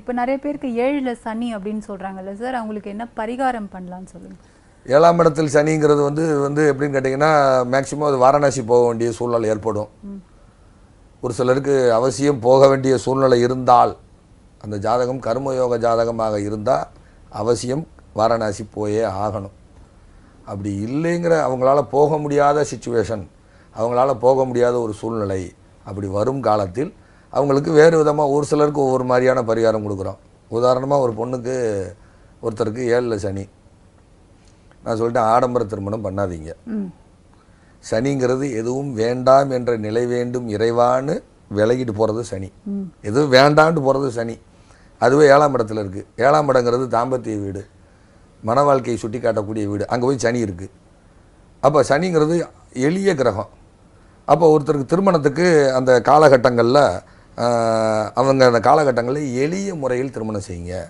இப்போ நிறைய பேருக்கு ஏழில் சனி அப்படின்னு சொல்கிறாங்கல்ல சார் அவங்களுக்கு என்ன பரிகாரம் பண்ணலான்னு சொல்லுங்கள் ஏழாம் இடத்தில் சனிங்கிறது வந்து வந்து எப்படின்னு கேட்டிங்கன்னா மேக்சிமம் அது வாரணாசி போக வேண்டிய சூழ்நிலை ஏற்படும் ஒரு சிலருக்கு அவசியம் போக வேண்டிய சூழ்நிலை இருந்தால் அந்த ஜாதகம் கர்மயோக ஜாதகமாக இருந்தால் அவசியம் வாரணாசி போயே ஆகணும் அப்படி இல்லைங்கிற அவங்களால போக முடியாத சுச்சுவேஷன் அவங்களால போக முடியாத ஒரு சூழ்நிலை அப்படி வரும் காலத்தில் அவங்களுக்கு வேறு விதமாக ஒரு சிலருக்கு ஒவ்வொரு மாதிரியான பரிகாரம் கொடுக்குறோம் உதாரணமாக ஒரு பொண்ணுக்கு ஒருத்தருக்கு ஏழில் சனி நான் சொல்லிட்டேன் ஆடம்பர திருமணம் பண்ணாதீங்க சனிங்கிறது எதுவும் வேண்டாம் என்ற நிலை வேண்டும் இறைவான்னு விலகிட்டு போகிறது சனி எதுவும் வேண்டான்ட்டு போகிறது சனி அதுவே ஏழாம் இடத்துல இருக்குது ஏழாம் இடங்கிறது தாம்பத்திய வீடு மன வாழ்க்கையை சுட்டி காட்டக்கூடிய வீடு அங்கே போய் சனி இருக்குது அப்போ சனிங்கிறது எளிய கிரகம் அப்போ ஒருத்தருக்கு திருமணத்துக்கு அந்த காலகட்டங்களில் அவங்க அந்த காலகட்டங்களில் எளிய முறையில் திருமணம் செய்யுங்க